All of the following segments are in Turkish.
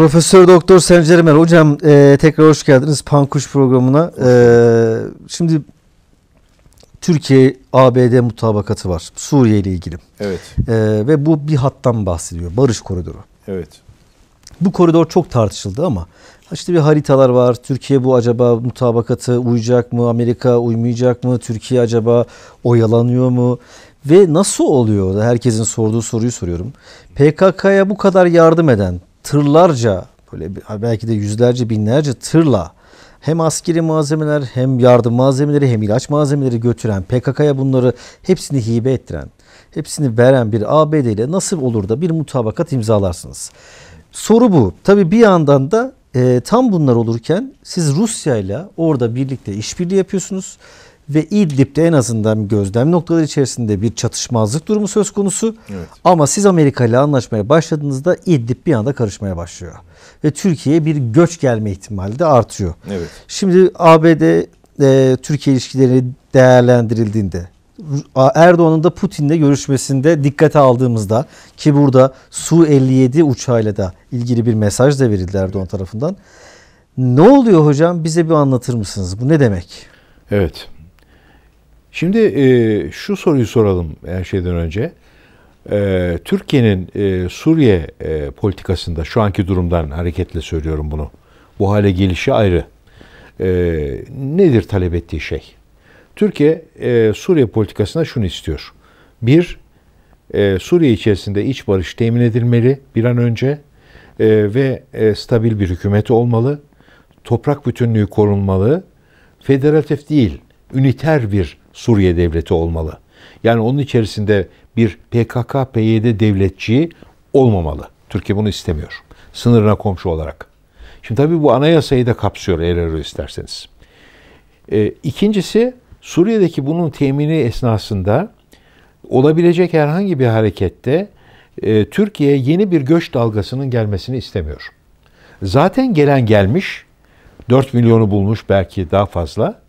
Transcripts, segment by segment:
Profesör Doktor Sencer Emel hocam e, tekrar hoş geldiniz Pankuş programına. E, şimdi Türkiye ABD mutabakatı var Suriye ile ilgili. Evet. E, ve bu bir hattan bahsediyor. Barış koridoru. Evet. Bu koridor çok tartışıldı ama işte bir haritalar var. Türkiye bu acaba mutabakatı uyacak mı? Amerika uymayacak mı? Türkiye acaba oyalanıyor mu? Ve nasıl oluyor? Herkesin sorduğu soruyu soruyorum. PKK'ya bu kadar yardım eden, tırlarca böyle belki de yüzlerce binlerce tırla hem askeri malzemeler hem yardım malzemeleri hem ilaç malzemeleri götüren PKK'ya bunları hepsini hibe ettiren hepsini veren bir ABD ile nasıl olur da bir mutabakat imzalarsınız. Soru bu. Tabi bir yandan da e, tam bunlar olurken siz Rusya ile orada birlikte işbirliği yapıyorsunuz ve İdlib'de en azından gözlem noktaları içerisinde bir çatışmazlık durumu söz konusu. Evet. Ama siz Amerika ile anlaşmaya başladığınızda İdlib bir anda karışmaya başlıyor. Ve Türkiye'ye bir göç gelme ihtimali de artıyor. Evet. Şimdi ABD e, Türkiye ilişkileri değerlendirildiğinde Erdoğan'ın da Putin'le görüşmesinde dikkate aldığımızda ki burada Su-57 uçağıyla da ilgili bir mesaj da verildi Erdoğan tarafından. Ne oluyor hocam bize bir anlatır mısınız? Bu ne demek? Evet Şimdi e, şu soruyu soralım her şeyden önce. E, Türkiye'nin e, Suriye e, politikasında şu anki durumdan hareketle söylüyorum bunu. Bu hale gelişi ayrı. E, nedir talep ettiği şey? Türkiye e, Suriye politikasına şunu istiyor. Bir, e, Suriye içerisinde iç barış temin edilmeli bir an önce e, ve e, stabil bir hükümeti olmalı. Toprak bütünlüğü korunmalı. Federatif değil, üniter bir Suriye devleti olmalı. Yani onun içerisinde bir PKK-PYD devletçiği olmamalı. Türkiye bunu istemiyor. Sınırına komşu olarak. Şimdi tabii bu anayasayı da kapsıyor eğer öyle isterseniz. E, ikincisi Suriye'deki bunun temini esnasında olabilecek herhangi bir harekette e, Türkiye yeni bir göç dalgasının gelmesini istemiyor. Zaten gelen gelmiş, 4 milyonu bulmuş belki daha fazla.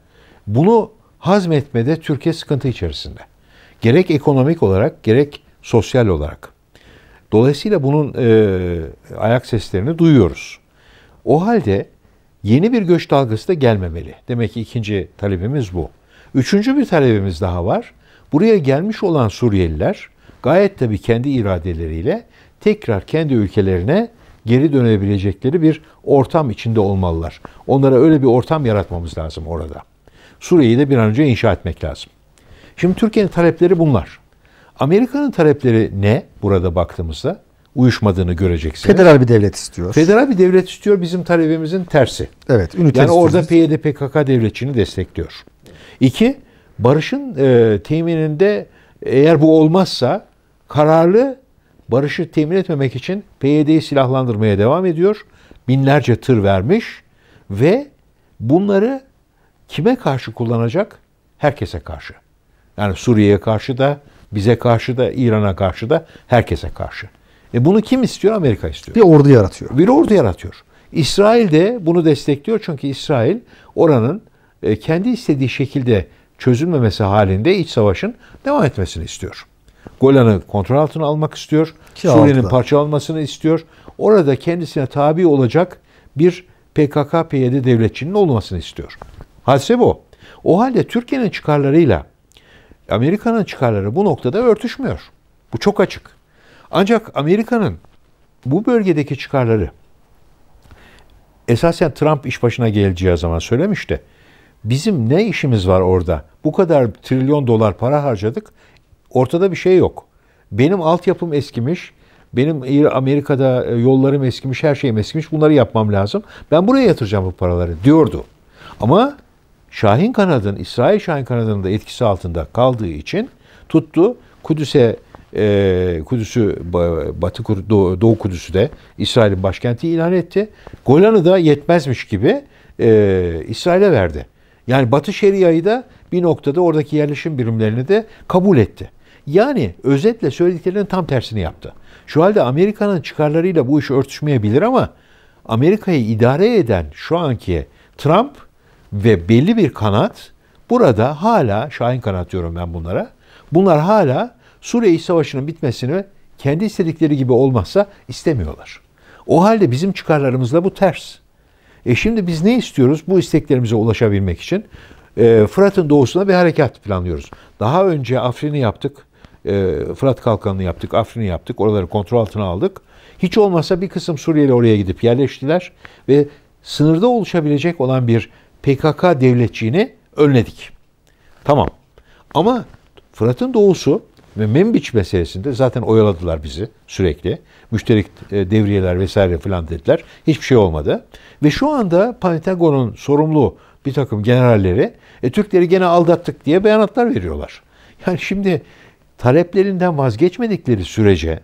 Bunu hazmetmede Türkiye sıkıntı içerisinde. Gerek ekonomik olarak gerek sosyal olarak. Dolayısıyla bunun e, ayak seslerini duyuyoruz. O halde yeni bir göç dalgası da gelmemeli. Demek ki ikinci talebimiz bu. Üçüncü bir talebimiz daha var. Buraya gelmiş olan Suriyeliler gayet tabii kendi iradeleriyle tekrar kendi ülkelerine geri dönebilecekleri bir ortam içinde olmalılar. Onlara öyle bir ortam yaratmamız lazım orada. Suriye'yi de bir an önce inşa etmek lazım. Şimdi Türkiye'nin talepleri bunlar. Amerika'nın talepleri ne burada baktığımızda? Uyuşmadığını göreceksiniz. Federal bir devlet istiyor. Federal bir devlet istiyor bizim talebimizin tersi. Evet. Ünite yani orada PYD PKK devletçini destekliyor. İki, barışın e, temininde eğer bu olmazsa kararlı barışı temin etmemek için PYD'yi silahlandırmaya devam ediyor. Binlerce tır vermiş ve bunları kime karşı kullanacak? Herkese karşı. Yani Suriye'ye karşı da, bize karşı da, İran'a karşı da, herkese karşı. E bunu kim istiyor? Amerika istiyor. Bir ordu yaratıyor. Bir ordu yaratıyor. İsrail de bunu destekliyor çünkü İsrail oranın e, kendi istediği şekilde çözülmemesi halinde iç savaşın devam etmesini istiyor. Golan'ı kontrol altına almak istiyor. Suriye'nin parçalanmasını istiyor. Orada kendisine tabi olacak bir PKK-PYD devletçinin olmasını istiyor. Hadise bu. O halde Türkiye'nin çıkarlarıyla Amerika'nın çıkarları bu noktada örtüşmüyor. Bu çok açık. Ancak Amerika'nın bu bölgedeki çıkarları esasen Trump iş başına geleceği zaman söylemişti. Bizim ne işimiz var orada? Bu kadar trilyon dolar para harcadık. Ortada bir şey yok. Benim altyapım eskimiş. Benim Amerika'da e, yollarım eskimiş, her şeyim eskimiş. Bunları yapmam lazım. Ben buraya yatıracağım bu paraları diyordu. Ama Şahin Kanadın, İsrail Şahin kanadının da etkisi altında kaldığı için tuttu Kudüs'e e, Kudüs'ü Batı Doğu, Doğu Kudüs'ü de İsrail'in başkenti ilan etti. Golan'ı da yetmezmiş gibi e, İsrail'e verdi. Yani Batı Şeria'yı da bir noktada oradaki yerleşim birimlerini de kabul etti. Yani özetle söylediklerinin tam tersini yaptı. Şu halde Amerika'nın çıkarlarıyla bu iş örtüşmeyebilir ama Amerika'yı idare eden şu anki Trump ve belli bir kanat burada hala, Şahin kanat diyorum ben bunlara, bunlar hala Suriye İç Savaşı'nın bitmesini kendi istedikleri gibi olmazsa istemiyorlar. O halde bizim çıkarlarımızla bu ters. E şimdi biz ne istiyoruz bu isteklerimize ulaşabilmek için? E, Fırat'ın doğusuna bir harekat planlıyoruz. Daha önce Afrin'i yaptık. E, Fırat Kalkanı'nı yaptık, Afrin'i yaptık. Oraları kontrol altına aldık. Hiç olmazsa bir kısım Suriyeli oraya gidip yerleştiler ve sınırda oluşabilecek olan bir PKK devletçiğini önledik. Tamam. Ama Fırat'ın doğusu ve Membiç meselesinde zaten oyaladılar bizi sürekli. Müşterik e, devriyeler vesaire filan dediler. Hiçbir şey olmadı. Ve şu anda Pentagon'un sorumlu bir takım generalleri e, Türkleri gene aldattık diye beyanatlar veriyorlar. Yani şimdi taleplerinden vazgeçmedikleri sürece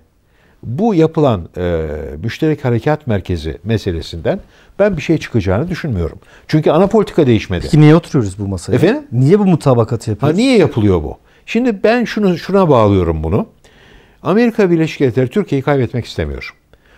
bu yapılan e, müşterek harekat merkezi meselesinden ben bir şey çıkacağını düşünmüyorum. Çünkü ana politika değişmedi. Peki niye oturuyoruz bu masaya? Efendim? Niye bu mutabakatı yapıyoruz? Ha, niye yapılıyor bu? Şimdi ben şunu şuna bağlıyorum bunu. Amerika Birleşik Devletleri Türkiye'yi kaybetmek istemiyor.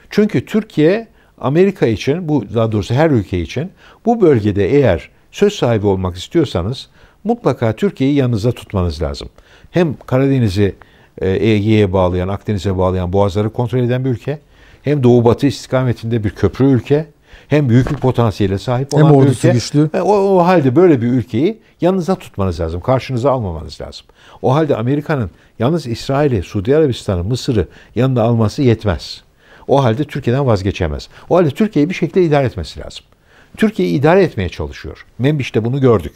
Çünkü Türkiye Amerika için bu daha doğrusu her ülke için bu bölgede eğer söz sahibi olmak istiyorsanız mutlaka Türkiye'yi yanınıza tutmanız lazım. Hem Karadeniz'i e, Ege'ye bağlayan, Akdeniz'e bağlayan boğazları kontrol eden bir ülke. Hem doğu batı istikametinde bir köprü ülke. Hem büyük bir potansiyele sahip olan hem bir ülke. Güçlü. E, o, o halde böyle bir ülkeyi yanınıza tutmanız lazım. Karşınıza almamanız lazım. O halde Amerika'nın yalnız İsrail'i, Suudi Arabistan'ı, Mısır'ı yanında alması yetmez. O halde Türkiye'den vazgeçemez. O halde Türkiye'yi bir şekilde idare etmesi lazım. Türkiye'yi idare etmeye çalışıyor. Membiş'te bunu gördük.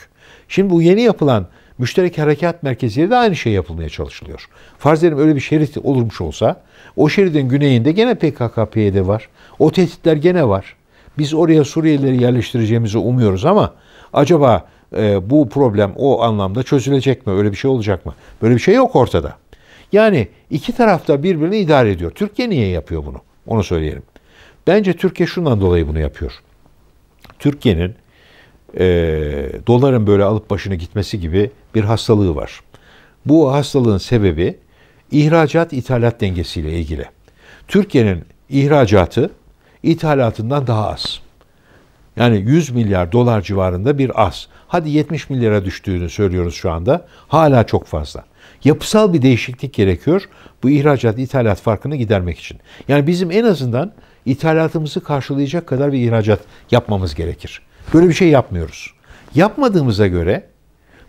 Şimdi bu yeni yapılan Müşterek Harekat merkezleri de aynı şey yapılmaya çalışılıyor. Farz edelim öyle bir şerit olurmuş olsa o şeridin güneyinde gene PKK-PYD var. O tehditler gene var. Biz oraya Suriyelileri yerleştireceğimizi umuyoruz ama acaba e, bu problem o anlamda çözülecek mi? Öyle bir şey olacak mı? Böyle bir şey yok ortada. Yani iki tarafta birbirini idare ediyor. Türkiye niye yapıyor bunu? Onu söyleyelim. Bence Türkiye şundan dolayı bunu yapıyor. Türkiye'nin e, doların böyle alıp başını gitmesi gibi bir hastalığı var. Bu hastalığın sebebi ihracat ithalat dengesiyle ilgili. Türkiye'nin ihracatı ithalatından daha az. Yani 100 milyar dolar civarında bir az. Hadi 70 milyara düştüğünü söylüyoruz şu anda. Hala çok fazla. Yapısal bir değişiklik gerekiyor bu ihracat ithalat farkını gidermek için. Yani bizim en azından ithalatımızı karşılayacak kadar bir ihracat yapmamız gerekir. Böyle bir şey yapmıyoruz. Yapmadığımıza göre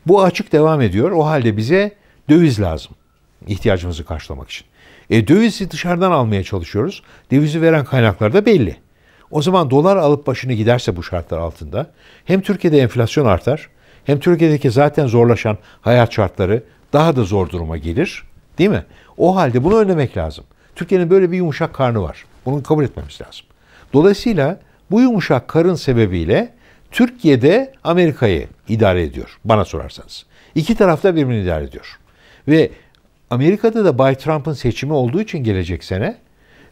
bu açık devam ediyor. O halde bize döviz lazım. ihtiyacımızı karşılamak için. E dövizi dışarıdan almaya çalışıyoruz. Dövizi veren kaynaklar da belli. O zaman dolar alıp başını giderse bu şartlar altında hem Türkiye'de enflasyon artar hem Türkiye'deki zaten zorlaşan hayat şartları daha da zor duruma gelir. Değil mi? O halde bunu önlemek lazım. Türkiye'nin böyle bir yumuşak karnı var. Bunu kabul etmemiz lazım. Dolayısıyla bu yumuşak karın sebebiyle Türkiye'de Amerika'yı idare ediyor bana sorarsanız. İki tarafta birbirini idare ediyor. Ve Amerika'da da Bay Trump'ın seçimi olduğu için gelecek sene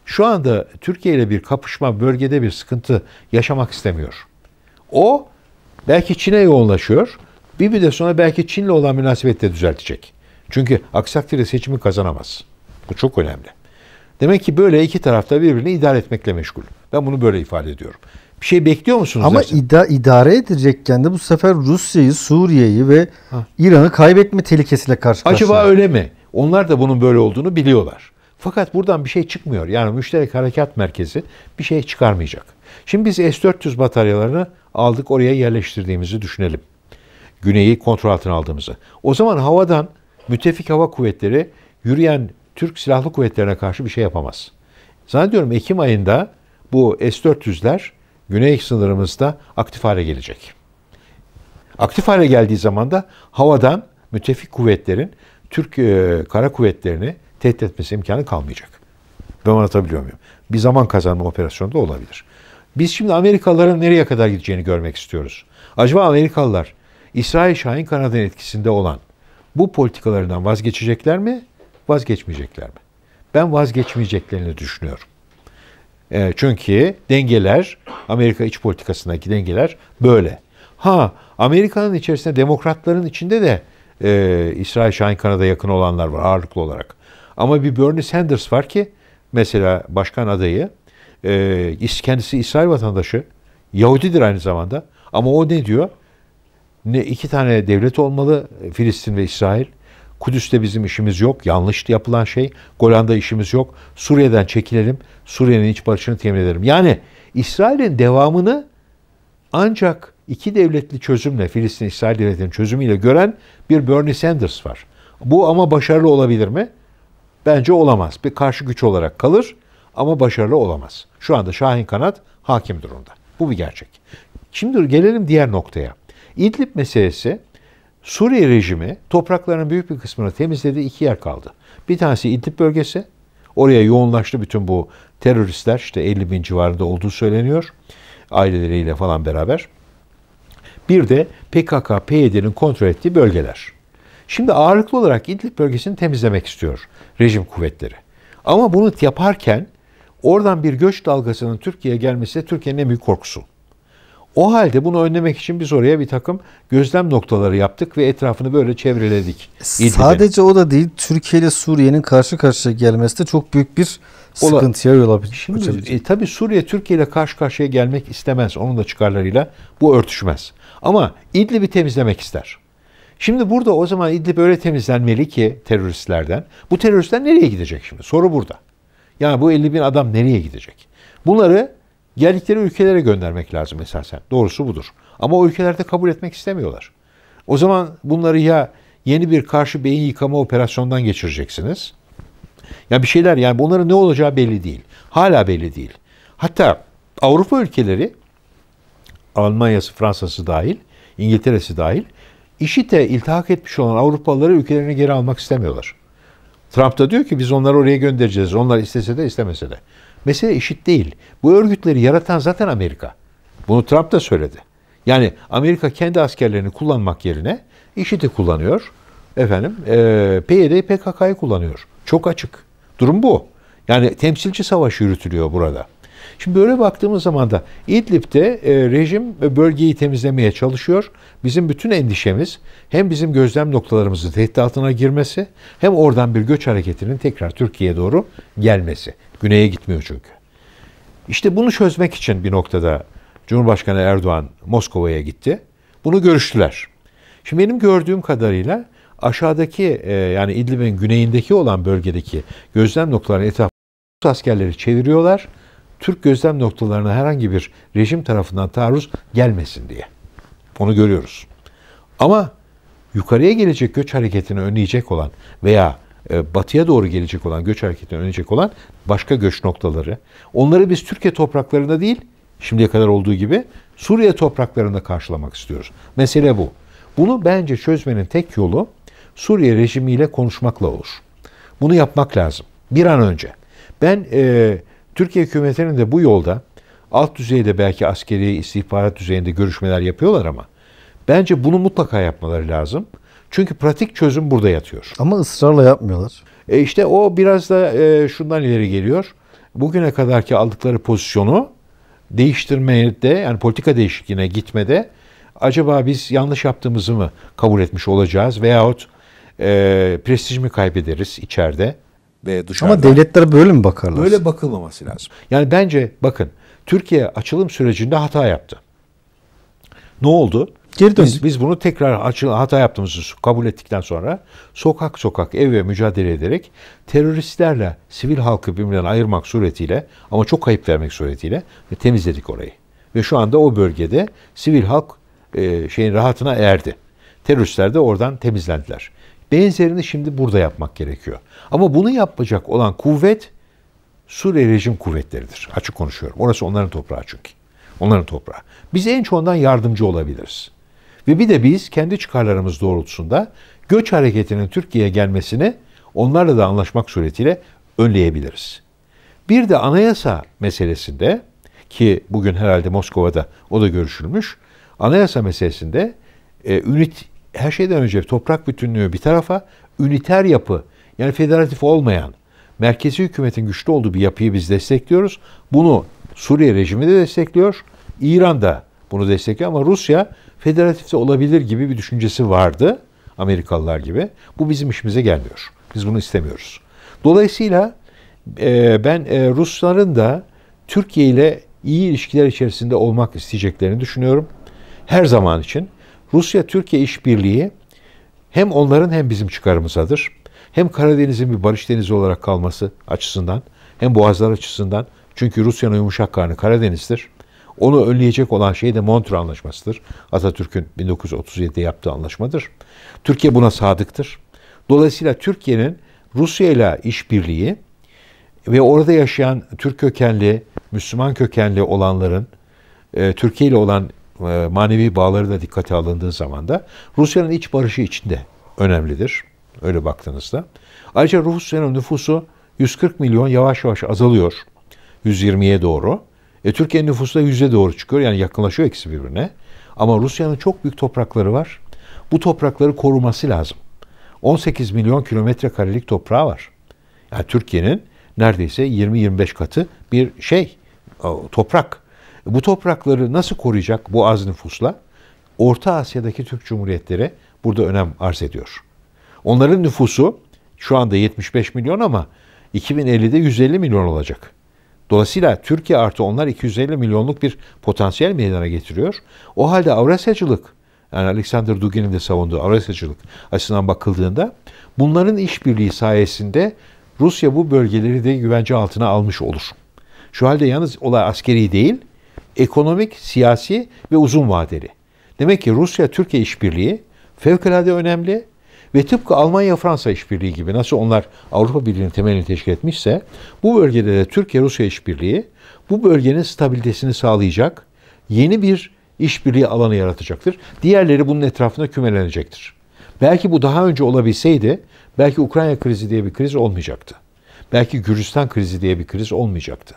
şu anda Türkiye ile bir kapışma bölgede bir sıkıntı yaşamak istemiyor. O belki Çin'e yoğunlaşıyor. Bir müddet sonra belki Çin'le olan münasebeti de düzeltecek. Çünkü aksi takdirde seçimi kazanamaz. Bu çok önemli. Demek ki böyle iki tarafta birbirini idare etmekle meşgul. Ben bunu böyle ifade ediyorum bir şey bekliyor musunuz? Ama ida, idare edecekken de bu sefer Rusya'yı, Suriye'yi ve İran'ı kaybetme tehlikesiyle karşı karşıya. Acaba öyle mi? Onlar da bunun böyle olduğunu biliyorlar. Fakat buradan bir şey çıkmıyor. Yani Müşterek Harekat Merkezi bir şey çıkarmayacak. Şimdi biz S-400 bataryalarını aldık oraya yerleştirdiğimizi düşünelim. Güneyi kontrol altına aldığımızı. O zaman havadan müttefik hava kuvvetleri yürüyen Türk Silahlı Kuvvetlerine karşı bir şey yapamaz. Zannediyorum Ekim ayında bu S-400'ler güney sınırımızda aktif hale gelecek. Aktif hale geldiği zaman da havadan müttefik kuvvetlerin Türk e, kara kuvvetlerini tehdit etmesi imkanı kalmayacak. Ben anlatabiliyor muyum? Bir zaman kazanma operasyonu da olabilir. Biz şimdi Amerikalıların nereye kadar gideceğini görmek istiyoruz. Acaba Amerikalılar İsrail Şahin Kanada'nın etkisinde olan bu politikalarından vazgeçecekler mi, vazgeçmeyecekler mi? Ben vazgeçmeyeceklerini düşünüyorum. E, çünkü dengeler, Amerika iç politikasındaki dengeler böyle. Ha Amerika'nın içerisinde demokratların içinde de e, İsrail Şahin Kanada yakın olanlar var ağırlıklı olarak. Ama bir Bernie Sanders var ki mesela başkan adayı e, kendisi İsrail vatandaşı Yahudidir aynı zamanda ama o ne diyor? Ne iki tane devlet olmalı Filistin ve İsrail. Kudüs'te bizim işimiz yok. Yanlıştı yapılan şey. Golan'da işimiz yok. Suriye'den çekilelim. Suriye'nin iç barışını temin edelim. Yani İsrail'in devamını ancak iki devletli çözümle, Filistin-İsrail devletinin çözümüyle gören bir Bernie Sanders var. Bu ama başarılı olabilir mi? Bence olamaz. Bir karşı güç olarak kalır ama başarılı olamaz. Şu anda Şahin Kanat hakim durumda. Bu bir gerçek. Şimdi gelelim diğer noktaya. İdlib meselesi Suriye rejimi topraklarının büyük bir kısmını temizledi, iki yer kaldı. Bir tanesi İdlib bölgesi, oraya yoğunlaştı bütün bu teröristler, işte 50 bin civarında olduğu söyleniyor, aileleriyle falan beraber. Bir de PKK, PYD'nin kontrol ettiği bölgeler. Şimdi ağırlıklı olarak İdlib bölgesini temizlemek istiyor rejim kuvvetleri. Ama bunu yaparken oradan bir göç dalgasının Türkiye'ye gelmesi Türkiye'nin en büyük korkusu. O halde bunu önlemek için biz oraya bir takım gözlem noktaları yaptık ve etrafını böyle çevreledik. İdil'in. Sadece o da değil, Türkiye ile Suriye'nin karşı karşıya gelmesi de çok büyük bir sıkıntıya yol açabilir. Şimdi e, tabii Suriye Türkiye ile karşı karşıya gelmek istemez. Onun da çıkarlarıyla bu örtüşmez. Ama İdlib'i temizlemek ister. Şimdi burada o zaman İdlib öyle temizlenmeli ki teröristlerden. Bu teröristler nereye gidecek şimdi? Soru burada. Yani bu 50 bin adam nereye gidecek? Bunları geldikleri ülkelere göndermek lazım esasen. Doğrusu budur. Ama o ülkelerde kabul etmek istemiyorlar. O zaman bunları ya yeni bir karşı beyin yıkama operasyondan geçireceksiniz. Ya bir şeyler yani bunların ne olacağı belli değil. Hala belli değil. Hatta Avrupa ülkeleri Almanya'sı, Fransa'sı dahil, İngiltere'si dahil IŞİD'e iltihak etmiş olan Avrupalıları ülkelerine geri almak istemiyorlar. Trump da diyor ki biz onları oraya göndereceğiz. Onlar istese de istemese de. Mesele eşit değil. Bu örgütleri yaratan zaten Amerika. Bunu Trump da söyledi. Yani Amerika kendi askerlerini kullanmak yerine IŞİD'i kullanıyor. Efendim e, PYD PKK'yı kullanıyor. Çok açık. Durum bu. Yani temsilci savaşı yürütülüyor burada. Şimdi böyle baktığımız zaman da İdlib'de e, rejim bölgeyi temizlemeye çalışıyor. Bizim bütün endişemiz hem bizim gözlem noktalarımızın tehdit altına girmesi hem oradan bir göç hareketinin tekrar Türkiye'ye doğru gelmesi. Güney'e gitmiyor çünkü. İşte bunu çözmek için bir noktada Cumhurbaşkanı Erdoğan Moskova'ya gitti. Bunu görüştüler. Şimdi benim gördüğüm kadarıyla aşağıdaki e, yani İdlib'in güneyindeki olan bölgedeki gözlem noktalarının etrafı askerleri çeviriyorlar. Türk gözlem noktalarına herhangi bir rejim tarafından taarruz gelmesin diye. Onu görüyoruz. Ama yukarıya gelecek göç hareketini önleyecek olan veya e, batıya doğru gelecek olan göç hareketini önleyecek olan başka göç noktaları. Onları biz Türkiye topraklarında değil, şimdiye kadar olduğu gibi Suriye topraklarında karşılamak istiyoruz. Mesele bu. Bunu bence çözmenin tek yolu Suriye rejimiyle konuşmakla olur. Bunu yapmak lazım. Bir an önce. Ben e, Türkiye hükümetinin de bu yolda alt düzeyde belki askeri istihbarat düzeyinde görüşmeler yapıyorlar ama bence bunu mutlaka yapmaları lazım. Çünkü pratik çözüm burada yatıyor. Ama ısrarla yapmıyorlar. E işte o biraz da e, şundan ileri geliyor. Bugüne kadarki aldıkları pozisyonu değiştirmeye de yani politika değişikliğine gitmede acaba biz yanlış yaptığımızı mı kabul etmiş olacağız veyahut e, prestijimi kaybederiz içeride? ve dışarıdan. Ama devletler böyle mi bakarlar? Böyle bakılmaması lazım. Yani bence bakın Türkiye açılım sürecinde hata yaptı. Ne oldu? Geri döndük. Biz, biz bunu tekrar açılım hata yaptığımızı kabul ettikten sonra sokak sokak ev ve mücadele ederek teröristlerle sivil halkı birbirinden ayırmak suretiyle ama çok kayıp vermek suretiyle ve temizledik orayı. Ve şu anda o bölgede sivil halk e, şeyin rahatına erdi. Teröristler de oradan temizlendiler. Benzerini şimdi burada yapmak gerekiyor. Ama bunu yapacak olan kuvvet Suriye rejim kuvvetleridir. Açık konuşuyorum. Orası onların toprağı çünkü. Onların toprağı. Biz en çoğundan yardımcı olabiliriz. Ve bir de biz kendi çıkarlarımız doğrultusunda göç hareketinin Türkiye'ye gelmesini onlarla da anlaşmak suretiyle önleyebiliriz. Bir de anayasa meselesinde ki bugün herhalde Moskova'da o da görüşülmüş. Anayasa meselesinde e, ünit her şeyden önce toprak bütünlüğü bir tarafa, üniter yapı yani federatif olmayan merkezi hükümetin güçlü olduğu bir yapıyı biz destekliyoruz. Bunu Suriye rejimi de destekliyor. İran da bunu destekliyor ama Rusya federatifte olabilir gibi bir düşüncesi vardı. Amerikalılar gibi. Bu bizim işimize gelmiyor. Biz bunu istemiyoruz. Dolayısıyla e, ben e, Rusların da Türkiye ile iyi ilişkiler içerisinde olmak isteyeceklerini düşünüyorum. Her zaman için. Rusya-Türkiye işbirliği hem onların hem bizim çıkarımızadır. Hem Karadeniz'in bir barış denizi olarak kalması açısından hem boğazlar açısından çünkü Rusya'nın yumuşak karnı Karadeniz'dir. Onu önleyecek olan şey de Montre Anlaşması'dır. Atatürk'ün 1937'de yaptığı anlaşmadır. Türkiye buna sadıktır. Dolayısıyla Türkiye'nin Rusya ile işbirliği ve orada yaşayan Türk kökenli, Müslüman kökenli olanların e, Türkiye ile olan e, manevi bağları da dikkate alındığı zaman da Rusya'nın iç barışı içinde önemlidir. Öyle baktığınızda. Ayrıca Rusya'nın nüfusu 140 milyon yavaş yavaş azalıyor. 120'ye doğru. E, Türkiye'nin nüfusu da 100'e doğru çıkıyor. Yani yakınlaşıyor ikisi birbirine. Ama Rusya'nın çok büyük toprakları var. Bu toprakları koruması lazım. 18 milyon kilometre karelik toprağı var. Yani Türkiye'nin neredeyse 20-25 katı bir şey, toprak. Bu toprakları nasıl koruyacak bu az nüfusla? Orta Asya'daki Türk Cumhuriyetleri burada önem arz ediyor. Onların nüfusu şu anda 75 milyon ama 2050'de 150 milyon olacak. Dolayısıyla Türkiye artı onlar 250 milyonluk bir potansiyel meydana getiriyor. O halde Avrasyacılık, yani Alexander Dugin'in de savunduğu Avrasyacılık açısından bakıldığında bunların işbirliği sayesinde Rusya bu bölgeleri de güvence altına almış olur. Şu halde yalnız olay askeri değil, ekonomik, siyasi ve uzun vadeli. Demek ki Rusya-Türkiye işbirliği fevkalade önemli ve tıpkı Almanya-Fransa işbirliği gibi nasıl onlar Avrupa Birliği'nin temelini teşkil etmişse bu bölgede de Türkiye-Rusya işbirliği bu bölgenin stabilitesini sağlayacak yeni bir işbirliği alanı yaratacaktır. Diğerleri bunun etrafına kümelenecektir. Belki bu daha önce olabilseydi belki Ukrayna krizi diye bir kriz olmayacaktı. Belki Gürcistan krizi diye bir kriz olmayacaktı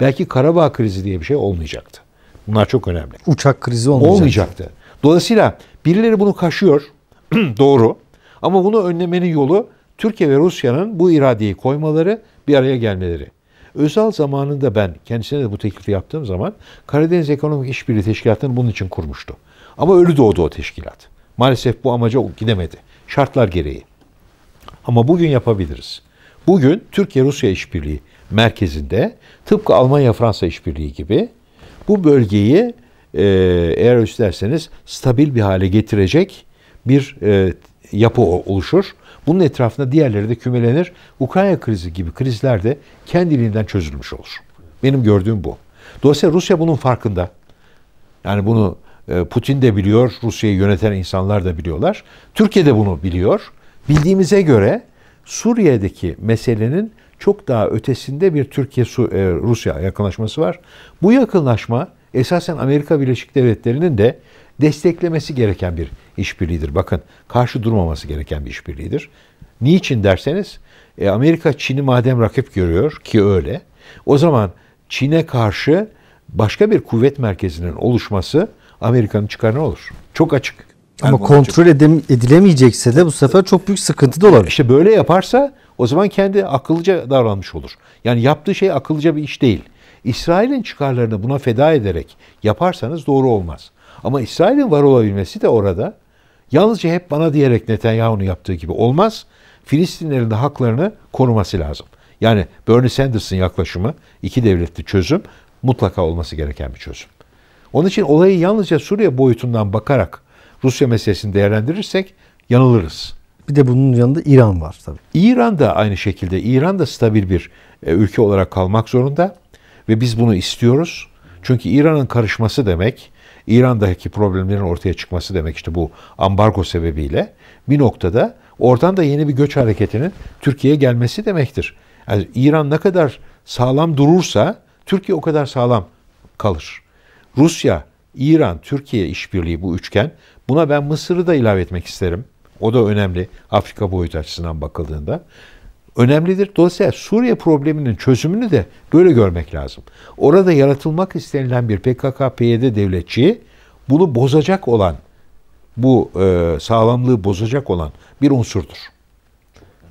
belki Karabağ krizi diye bir şey olmayacaktı. Bunlar çok önemli. Uçak krizi olmayacaktı. olmayacaktı. Dolayısıyla birileri bunu kaşıyor. doğru. Ama bunu önlemenin yolu Türkiye ve Rusya'nın bu iradeyi koymaları, bir araya gelmeleri. Özal zamanında ben kendisine de bu teklifi yaptığım zaman Karadeniz Ekonomik İşbirliği Teşkilatı'nı bunun için kurmuştu. Ama ölü doğdu o teşkilat. Maalesef bu amaca gidemedi. Şartlar gereği. Ama bugün yapabiliriz. Bugün Türkiye-Rusya işbirliği merkezinde tıpkı Almanya-Fransa işbirliği gibi bu bölgeyi e, eğer isterseniz stabil bir hale getirecek bir e, yapı oluşur. Bunun etrafında diğerleri de kümelenir. Ukrayna krizi gibi krizler de kendiliğinden çözülmüş olur. Benim gördüğüm bu. Dolayısıyla Rusya bunun farkında. Yani bunu e, Putin de biliyor, Rusya'yı yöneten insanlar da biliyorlar. Türkiye de bunu biliyor. Bildiğimize göre Suriye'deki meselenin çok daha ötesinde bir Türkiye e, Rusya yakınlaşması var. Bu yakınlaşma esasen Amerika Birleşik Devletleri'nin de desteklemesi gereken bir işbirliğidir. Bakın karşı durmaması gereken bir işbirliğidir. Niçin derseniz e, Amerika Çin'i madem rakip görüyor ki öyle o zaman Çin'e karşı başka bir kuvvet merkezinin oluşması Amerika'nın çıkarına olur. Çok açık. Ama kontrol edilemeyecekse de bu sefer çok büyük sıkıntı da olabilir. İşte böyle yaparsa o zaman kendi akıllıca davranmış olur. Yani yaptığı şey akıllıca bir iş değil. İsrail'in çıkarlarını buna feda ederek yaparsanız doğru olmaz. Ama İsrail'in var olabilmesi de orada yalnızca hep bana diyerek Netanyahu'nun yaptığı gibi olmaz. Filistinlerin de haklarını koruması lazım. Yani Bernie Sanders'ın yaklaşımı iki devletli çözüm mutlaka olması gereken bir çözüm. Onun için olayı yalnızca Suriye boyutundan bakarak Rusya meselesini değerlendirirsek yanılırız. Bir de bunun yanında İran var tabii. İran da aynı şekilde. İran da stabil bir e, ülke olarak kalmak zorunda ve biz bunu istiyoruz. Çünkü İran'ın karışması demek, İran'daki problemlerin ortaya çıkması demek işte bu ambargo sebebiyle bir noktada oradan da yeni bir göç hareketinin Türkiye'ye gelmesi demektir. Yani İran ne kadar sağlam durursa Türkiye o kadar sağlam kalır. Rusya, İran, Türkiye işbirliği bu üçgen. Buna ben Mısır'ı da ilave etmek isterim. O da önemli Afrika boyut açısından bakıldığında. Önemlidir. Dolayısıyla Suriye probleminin çözümünü de böyle görmek lazım. Orada yaratılmak istenilen bir PKK-PYD devletçiyi bunu bozacak olan, bu e, sağlamlığı bozacak olan bir unsurdur.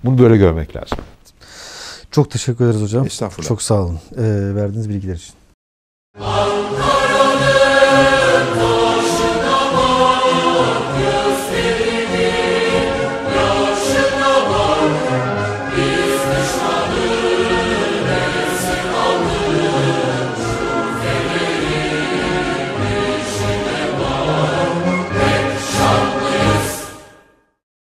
Bunu böyle görmek lazım. Çok teşekkür ederiz hocam. Estağfurullah. Çok sağ olun e, verdiğiniz bilgiler için. Allah.